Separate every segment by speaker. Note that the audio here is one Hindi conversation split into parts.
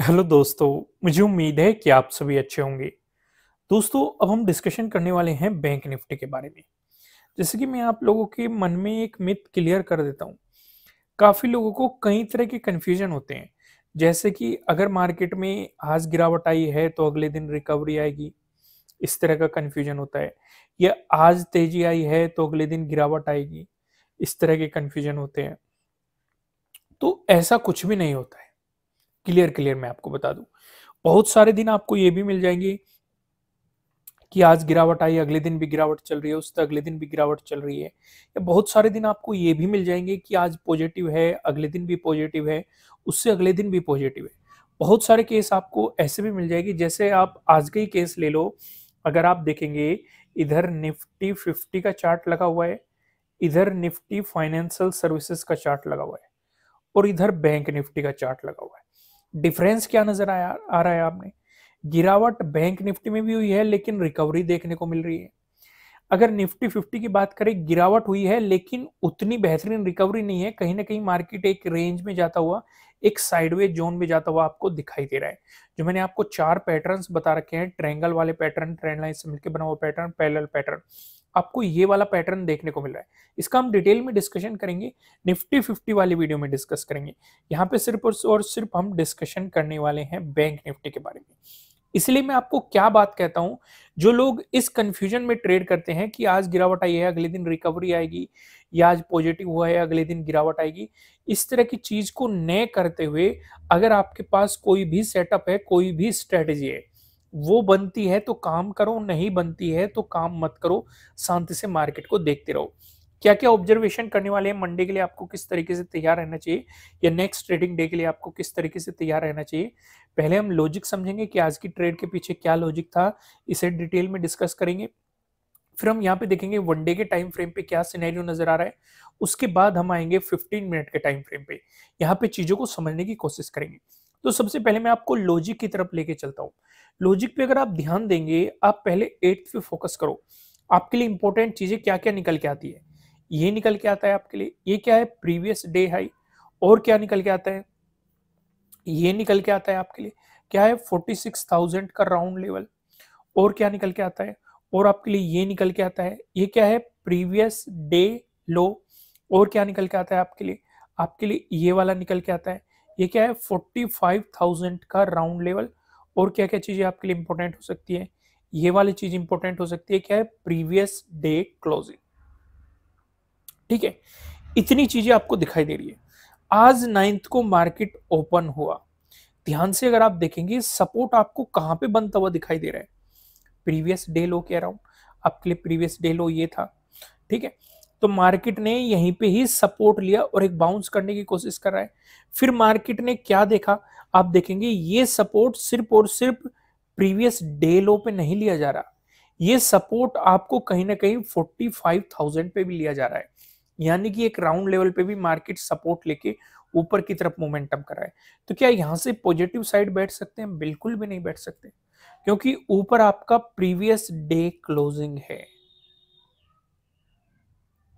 Speaker 1: हेलो दोस्तों मुझे उम्मीद है कि आप सभी अच्छे होंगे दोस्तों अब हम डिस्कशन करने वाले हैं बैंक निफ्टी के बारे में जैसे कि मैं आप लोगों के मन में एक मिथ क्लियर कर देता हूँ काफ़ी लोगों को कई तरह के कन्फ्यूजन होते हैं जैसे कि अगर मार्केट में आज गिरावट आई है तो अगले दिन रिकवरी आएगी इस तरह का कन्फ्यूजन होता है या आज तेजी आई है तो अगले दिन गिरावट आएगी इस तरह के कन्फ्यूजन होते हैं तो ऐसा कुछ भी नहीं होता है क्लियर क्लियर मैं आपको बता दूं बहुत सारे दिन आपको ये भी मिल जाएंगे कि आज गिरावट आई अगले दिन भी गिरावट चल रही है उससे अगले दिन भी गिरावट चल रही है या बहुत सारे दिन आपको ये भी मिल जाएंगे कि आज पॉजिटिव है अगले दिन भी पॉजिटिव है उससे अगले दिन भी पॉजिटिव है बहुत सारे केस आपको ऐसे भी मिल जाएगी जैसे आप आज का ही केस ले लो अगर आप देखेंगे इधर निफ्टी फिफ्टी का चार्ट लगा हुआ है इधर निफ्टी फाइनेंशियल सर्विसेज का चार्ट लगा हुआ है और इधर बैंक निफ्टी का चार्ट लगा हुआ है डिफरेंस क्या नजर आया आ रहा है आपने गिरावट बैंक निफ्टी में भी हुई है लेकिन रिकवरी देखने को मिल रही है अगर निफ्टी फिफ्टी की बात करें गिरावट हुई है लेकिन उतनी बेहतरीन रिकवरी नहीं है कहीं ना कहीं मार्केट एक रेंज में जाता हुआ एक साइडवे जोन में जाता हुआ आपको दिखाई दे रहा है जो मैंने आपको चार पैटर्न्स बता रखे हैं ट्रैंगल वाले पैटर्न ट्रेंड लाइन से मिलकर बना हुआ पैटर्न पैरल पैटर्न आपको ये वाला पैटर्न देखने को मिल रहा है इसका हम डिटेल में डिस्कशन करेंगे निफ्टी फिफ्टी वाली वीडियो में डिस्कस करेंगे यहाँ पे सिर्फ और सिर्फ हम डिस्कशन करने वाले हैं बैंक निफ्टी के बारे में इसलिए मैं आपको क्या बात कहता हूं जो लोग इस कंफ्यूजन में ट्रेड करते हैं कि आज गिरावट आई है अगले दिन रिकवरी आएगी या आज पॉजिटिव हुआ है अगले दिन गिरावट आएगी इस तरह की चीज को नए करते हुए अगर आपके पास कोई भी सेटअप है कोई भी स्ट्रेटेजी है वो बनती है तो काम करो नहीं बनती है तो काम मत करो शांति से मार्केट को देखते रहो क्या क्या ऑब्जर्वेशन करने वाले हैं मंडे के लिए आपको किस तरीके से तैयार रहना चाहिए या नेक्स्ट ट्रेडिंग डे के लिए आपको किस तरीके से तैयार रहना चाहिए पहले हम लॉजिक समझेंगे कि आज की ट्रेड के पीछे क्या लॉजिक था इसे डिटेल में डिस्कस करेंगे फिर हम यहाँ पे देखेंगे वनडे के टाइम फ्रेम पे क्या सिनेरियो नजर आ रहा है उसके बाद हम आएंगे फिफ्टीन मिनट के टाइम फ्रेम पे यहाँ पे चीजों को समझने की कोशिश करेंगे तो सबसे पहले मैं आपको लॉजिक की तरफ लेके चलता हूँ लॉजिक पे अगर आप ध्यान देंगे आप पहले एट्थ पे फोकस करो आपके लिए इंपॉर्टेंट चीजें क्या क्या निकल के आती है ये निकल के आता है आपके लिए ये क्या है प्रीवियस डे हाई और क्या निकल के आता है ये निकल के आता है आपके लिए क्या है फोर्टी सिक्स थाउजेंड का राउंड लेवल और क्या निकल के आता है और आपके लिए ये निकल के आता है ये क्या है प्रीवियस डे लो और क्या निकल के आता है आपके लिए आपके लिए ये वाला निकल के आता है ये क्या है फोर्टी फाइव थाउजेंड का राउंड लेवल और क्या क्या चीज़ें आपके लिए इंपॉर्टेंट हो सकती है ये वाली चीज़ इंपॉर्टेंट हो सकती है क्या है प्रीवियस डे क्लोजिंग ठीक है इतनी चीज़ें आपको दिखाई दे रही है आज नाइन्थ को मार्केट ओपन हुआ ध्यान से अगर आप देखेंगे सपोर्ट आपको कहाँ पे बनता हुआ दिखाई दे रहा है प्रीवियस डे लो के अराउंड आपके लिए प्रीवियस डे लो ये था ठीक है तो मार्केट ने यहीं पे ही सपोर्ट लिया और एक बाउंस करने की कोशिश कर रहा है फिर मार्केट ने क्या देखा आप देखेंगे ये सपोर्ट सिर्फ और सिर्फ प्रीवियस डे लो पे नहीं लिया जा रहा ये सपोर्ट आपको कहीं ना कहीं 45,000 पे भी लिया जा रहा है यानी कि एक राउंड लेवल पे भी मार्केट सपोर्ट लेके ऊपर की तरफ मोमेंटम कराए तो क्या यहाँ से पॉजिटिव साइड बैठ सकते हैं बिल्कुल भी नहीं बैठ सकते क्योंकि ऊपर आपका प्रीवियस डे क्लोजिंग है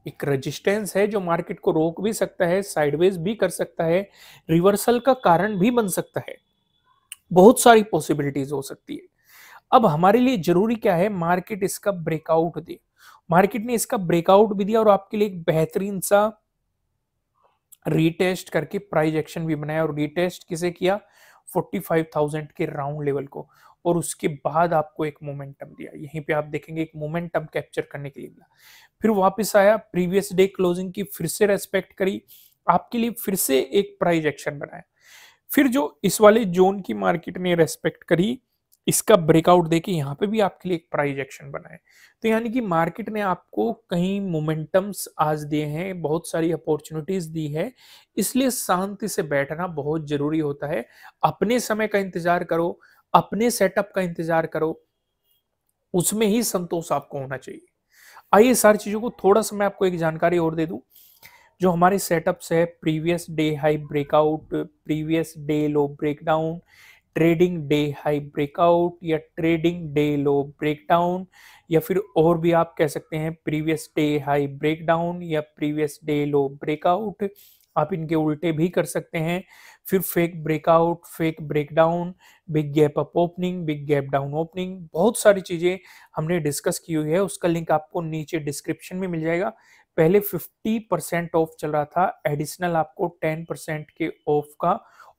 Speaker 1: एक रेजिस्टेंस है जो मार्केट को रोक भी सकता है साइडवेज भी कर सकता है रिवर्सल का कारण भी बन सकता है बहुत सारी पॉसिबिलिटीज हो सकती है अब हमारे लिए जरूरी क्या है मार्केट इसका ब्रेकआउट दे मार्केट ने इसका ब्रेकआउट भी दिया और आपके लिए एक बेहतरीन सा रीटेस्ट करके प्राइस एक्शन भी बनाया और रीटेस्ट किसे किया 45,000 के राउंड लेवल को और उसके बाद आपको एक मोमेंटम दिया यहीं पे आप देखेंगे एक मोमेंटम कैप्चर करने के लिए मिला फिर वापस आया प्रीवियस डे क्लोजिंग की फिर से रेस्पेक्ट करी आपके लिए फिर से एक प्राइज एक्शन बनाया फिर जो इस वाले जोन की मार्केट ने रेस्पेक्ट करी इसका ब्रेकआउट देके यहाँ पे भी आपके लिए एक प्राइज एक्शन बनाए तो यानी कि मार्केट ने आपको कई मोमेंटम्स आज दिए हैं बहुत सारी अपॉर्चुनिटीज दी है इसलिए शांति से बैठना बहुत जरूरी होता है अपने समय का इंतजार करो अपने सेटअप का इंतजार करो उसमें ही संतोष आपको होना चाहिए आइए सारी चीजों को थोड़ा सा मैं आपको एक जानकारी और दे दूं जो हमारे सेटअप्स है previous day high breakout previous day low breakdown trading day high breakout या ट्रेडिंग डे लो ब्रेकडाउन या फिर और भी आप कह सकते हैं प्रीवियस डे हाई ब्रेकडाउन या प्रीवियस डे लो ब्रेकआउट आप इनके उल्टे भी कर सकते हैं फिर fake breakout fake breakdown big gap up opening big gap down opening बहुत सारी चीज़ें हमने डिस्कस की हुई है उसका लिंक आपको नीचे डिस्क्रिप्शन में मिल जाएगा पहले 50 परसेंट ऑफ चल रहा था एडिशनल आपको 10 परसेंट के ऑफ का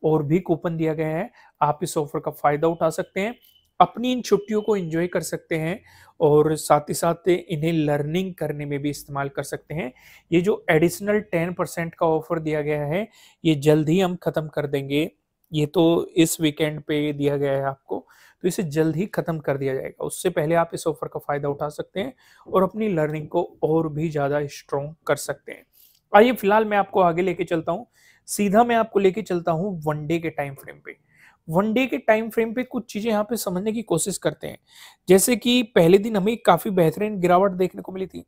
Speaker 1: और भी कूपन दिया गया है आप इस ऑफर का फायदा उठा सकते हैं अपनी इन छुट्टियों को एंजॉय कर सकते हैं और साथ ही साथ इन्हें लर्निंग करने में भी इस्तेमाल कर सकते हैं ये जो एडिशनल टेन परसेंट का ऑफर दिया गया है ये जल्द ही हम ख़त्म कर देंगे ये तो इस वीकेंड पे दिया गया है आपको तो इसे जल्द ही ख़त्म कर दिया जाएगा उससे पहले आप इस ऑफर का फ़ायदा उठा सकते हैं और अपनी लर्निंग को और भी ज़्यादा स्ट्रोंग कर सकते हैं आइए फिलहाल मैं आपको आगे लेके चलता हूँ सीधा मैं आपको लेके चलता हूँ वनडे के टाइम फ्रेम पे डे के टाइम फ्रेम पे कुछ चीज़ें यहाँ पे समझने की कोशिश करते हैं जैसे कि पहले दिन हमें काफ़ी बेहतरीन गिरावट देखने को मिली थी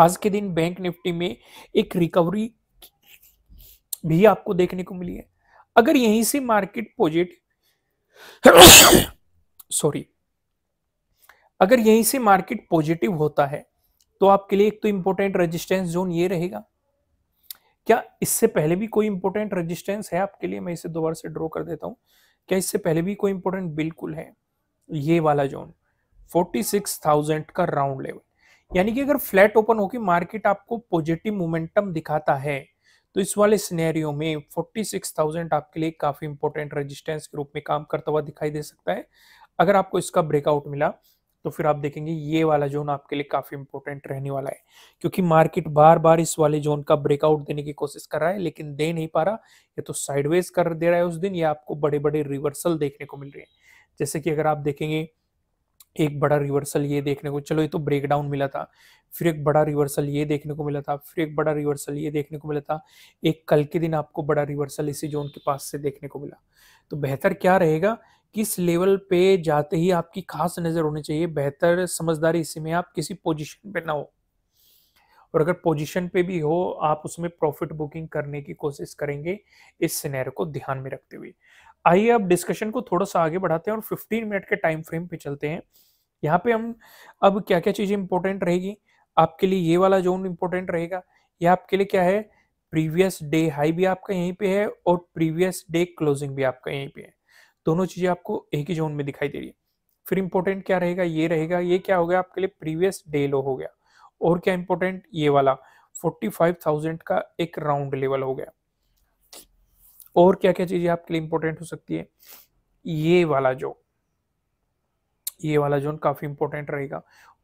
Speaker 1: आज के दिन बैंक निफ्टी में एक रिकवरी भी आपको देखने को मिली है अगर यहीं से मार्केट पॉजिटिव सॉरी अगर यहीं से मार्केट पॉजिटिव होता है तो आपके लिए एक तो इंपॉर्टेंट रेजिस्टेंस जोन ये रहेगा क्या इससे पहले भी कोई इंपॉर्टेंट रेजिस्टेंस है आपके लिए मैं इसे दोबारा से ड्रॉ कर देता हूँ क्या इससे पहले भी कोई इंपॉर्टेंट बिल्कुल है ये वाला जोन 46,000 का राउंड लेवल यानी कि अगर फ्लैट ओपन होकर मार्केट आपको पॉजिटिव मोमेंटम दिखाता है तो इस वाले सिनेरियो में 46,000 आपके लिए काफी इंपॉर्टेंट रेजिस्टेंस के रूप में काम करता हुआ दिखाई दे सकता है अगर आपको इसका ब्रेकआउट मिला तो फिर आप देखेंगे ये वाला जोन आपके लिए काफी इंपॉर्टेंट रहने वाला है क्योंकि मार्केट बार बार इस वाले जोन का ब्रेकआउट देने की कोशिश कर रहा है लेकिन दे नहीं पा रहा या तो साइडवेज कर दे रहा है उस दिन या आपको बड़े बड़े रिवर्सल देखने को मिल रहे हैं जैसे कि अगर आप देखेंगे एक बड़ा रिवर्सल ये देखने को चलो ये तो ब्रेकडाउन मिला था फिर एक बड़ा रिवर्सल ये देखने को मिला था फिर एक बड़ा रिवर्सल ये देखने को मिला था एक कल के दिन आपको बड़ा रिवर्सल इसी जोन के पास से देखने को मिला तो बेहतर क्या रहेगा किस लेवल पे जाते ही आपकी खास नज़र होनी चाहिए बेहतर समझदारी इसी में आप किसी पोजीशन पे ना हो और अगर पोजीशन पे भी हो आप उसमें प्रॉफिट बुकिंग करने की कोशिश करेंगे इस सिनेर को ध्यान में रखते हुए आइए अब डिस्कशन को थोड़ा सा आगे बढ़ाते हैं और 15 मिनट के टाइम फ्रेम पे चलते हैं यहाँ पे हम अब क्या क्या चीज़ें इंपॉर्टेंट रहेगी आपके लिए ये वाला जोन इंपॉर्टेंट रहेगा या आपके लिए क्या है प्रीवियस डे हाई भी आपका यहीं पे है और प्रीवियस डे क्लोजिंग भी आपका यहीं पे है दोनों चीज़ें आपको एक ही जोन में दिखाई दे रही है फिर इंपॉर्टेंट क्या रहेगा ये रहेगा ये क्या हो गया आपके लिए प्रीवियस डे लो हो गया और क्या इंपॉर्टेंट ये वाला 45,000 का एक राउंड लेवल हो गया और क्या क्या चीज़ें आपके लिए इंपॉर्टेंट हो सकती है ये वाला जो ये वाला जोन काफ़ी इंपॉर्टेंट रहेगा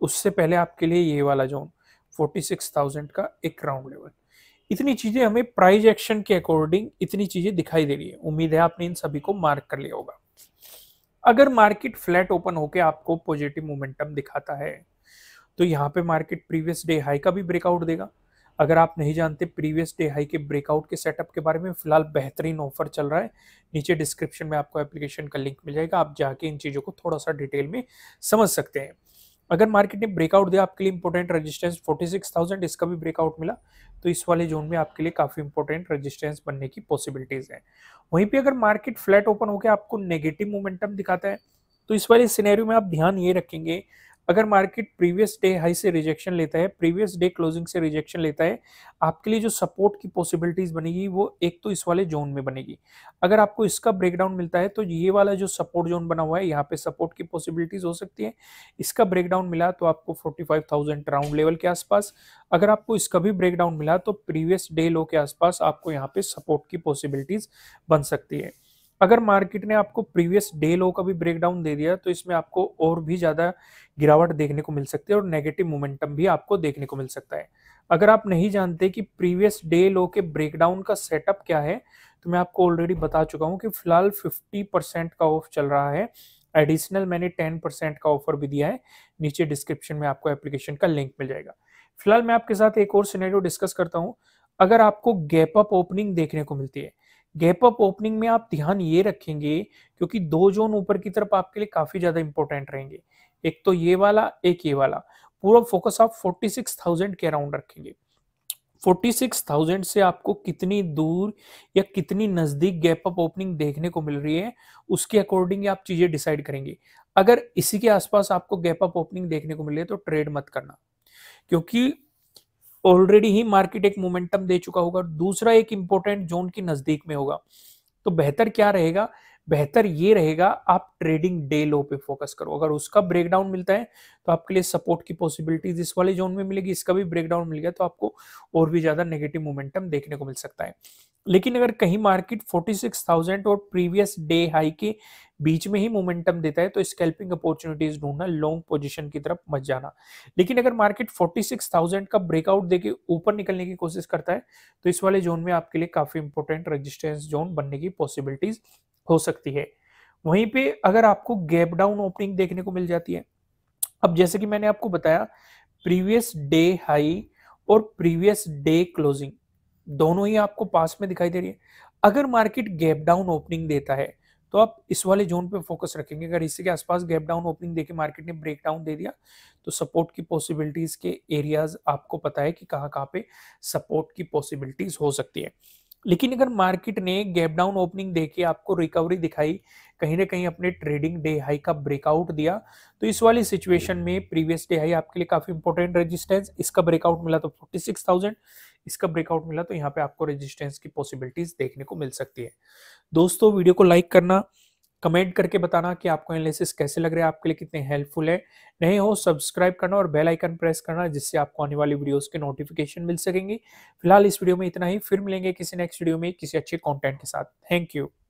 Speaker 1: उससे पहले आपके लिए ये वाला जोन 46,000 का एक राउंड लेवल इतनी चीजें हमें प्राइज एक्शन के अकॉर्डिंग इतनी चीजें दिखाई दे रही है उम्मीद है आपने इन सभी को मार्क कर लिया होगा अगर मार्केट फ्लैट ओपन होकर आपको पॉजिटिव मोमेंटम दिखाता है तो यहाँ पे मार्केट प्रीवियस डे हाई का भी ब्रेकआउट देगा अगर आप नहीं जानते प्रीवियस डे हाई के ब्रेकआउट के सेटअप के बारे में फिलहाल बेहतरीन ऑफर चल रहा है नीचे डिस्क्रिप्शन में आपको एप्लीकेशन का लिंक मिल जाएगा आप जाके इन चीज़ों को थोड़ा सा डिटेल में समझ सकते हैं अगर मार्केट ने ब्रेकआउट दिया आपके लिए इंपॉर्टेंट रेजिस्टेंस 46,000 इसका भी ब्रेकआउट मिला तो इस वाले जोन में आपके लिए काफ़ी इंपॉर्टेंट रेजिस्टेंस बनने की पॉसिबिलिटीज़ है वहीं पे अगर मार्केट फ्लैट ओपन होकर आपको नेगेटिव मोमेंटम दिखाता है तो इस वाले सिनेरियो में आप ध्यान ये रखेंगे अगर मार्केट प्रीवियस डे हाई से रिजेक्शन लेता है प्रीवियस डे क्लोजिंग से रिजेक्शन लेता है आपके लिए जो सपोर्ट की पॉसिबिलिटीज बनेगी वो एक तो इस वाले जोन में बनेगी अगर आपको इसका ब्रेकडाउन मिलता है तो ये वाला जो सपोर्ट जोन बना हुआ है यहाँ पे सपोर्ट की पॉसिबिलिटीज हो सकती है इसका ब्रेकडाउन मिला तो आपको थाउजेंड राउंड लेवल के आसपास अगर आपको इसका भी ब्रेकडाउन मिला तो प्रीवियस डे लो के आसपास आपको यहाँ पे सपोर्ट की पॉसिबिलिटीज बन सकती है अगर मार्केट ने आपको प्रीवियस डे लो का भी ब्रेकडाउन दे दिया तो इसमें आपको और भी ज़्यादा गिरावट देखने को मिल सकती है और नेगेटिव मोमेंटम भी आपको देखने को मिल सकता है अगर आप नहीं जानते कि प्रीवियस डे लो के ब्रेकडाउन का सेटअप क्या है तो मैं आपको ऑलरेडी बता चुका हूँ कि फिलहाल फिफ्टी परसेंट का ऑफ चल रहा है एडिशनल मैंने टेन परसेंट का ऑफर भी दिया है नीचे डिस्क्रिप्शन में आपको एप्लीकेशन का लिंक मिल जाएगा फिलहाल मैं आपके साथ एक और सिनेरियो डिस्कस करता हूँ अगर आपको गैप अप ओपनिंग देखने को मिलती है गैप अप ओपनिंग में आप ध्यान ये रखेंगे क्योंकि दो जोन ऊपर की तरफ आपके लिए काफी ज्यादा इंपॉर्टेंट रहेंगे एक तो ये वाला एक ये वाला पूरा फोकस आप 46,000 के अराउंड रखेंगे 46,000 से आपको कितनी दूर या कितनी नजदीक गैप अप ओपनिंग देखने को मिल रही है उसके अकॉर्डिंग आप चीजें डिसाइड करेंगे अगर इसी के आसपास आपको गैप अप ओपनिंग देखने को मिले तो ट्रेड मत करना क्योंकि ऑलरेडी ही मार्केट एक मोमेंटम दे चुका होगा दूसरा एक इंपॉर्टेंट जोन की नजदीक में होगा तो बेहतर क्या रहेगा बेहतर ये रहेगा आप ट्रेडिंग डे लो पे फोकस करो अगर उसका ब्रेकडाउन मिलता है तो आपके लिए सपोर्ट की पॉसिबिलिटीज इस वाले जोन में मिलेगी इसका भी ब्रेकडाउन मिल गया तो आपको और भी ज्यादा नेगेटिव मोमेंटम देखने को मिल सकता है लेकिन अगर कहीं मार्केट 46,000 और प्रीवियस डे हाई के बीच में ही मोमेंटम देता है तो स्कैल्पिंग अपॉर्चुनिटीज ढूंढना लॉन्ग पोजीशन की तरफ मत जाना लेकिन अगर मार्केट 46,000 का ब्रेकआउट देके ऊपर निकलने की कोशिश करता है तो इस वाले जोन में आपके लिए काफी इंपॉर्टेंट रजिस्टेंस जोन बनने की पॉसिबिलिटीज हो सकती है वहीं पे अगर आपको गैप डाउन ओपनिंग देखने को मिल जाती है अब जैसे कि मैंने आपको बताया प्रीवियस डे हाई और प्रीवियस डे क्लोजिंग दोनों ही आपको पास में दिखाई दे रही है अगर मार्केट गैप डाउन ओपनिंग देता है तो आप इस वाले जोन पे फोकस रखेंगे अगर इसके आसपास गैप डाउन ओपनिंग देके मार्केट ने ब्रेक डाउन दे दिया तो सपोर्ट की पॉसिबिलिटीज के एरियाज आपको पता है कि कहाँ कहाँ पे सपोर्ट की पॉसिबिलिटीज हो सकती है लेकिन अगर मार्केट ने गैप डाउन ओपनिंग देके आपको रिकवरी दिखाई कहीं ना कहीं अपने ट्रेडिंग डे हाई का ब्रेकआउट दिया तो इस वाली सिचुएशन में प्रीवियस डे हाई आपके लिए काफी इंपॉर्टेंट रेजिस्टेंस इसका ब्रेकआउट मिला तो 46,000 इसका ब्रेकआउट मिला तो यहाँ पे आपको रेजिस्टेंस की पॉसिबिलिटीज देखने को मिल सकती है दोस्तों वीडियो को लाइक करना कमेंट करके बताना कि आपको एनालिसिस कैसे लग रहे हैं आपके लिए कितने हेल्पफुल है नहीं हो सब्सक्राइब करना और बेल आइकन प्रेस करना जिससे आपको आने वाली वीडियोस के नोटिफिकेशन मिल सकेंगी फिलहाल इस वीडियो में इतना ही फिर मिलेंगे किसी नेक्स्ट वीडियो में किसी अच्छे कॉन्टेंट के साथ थैंक यू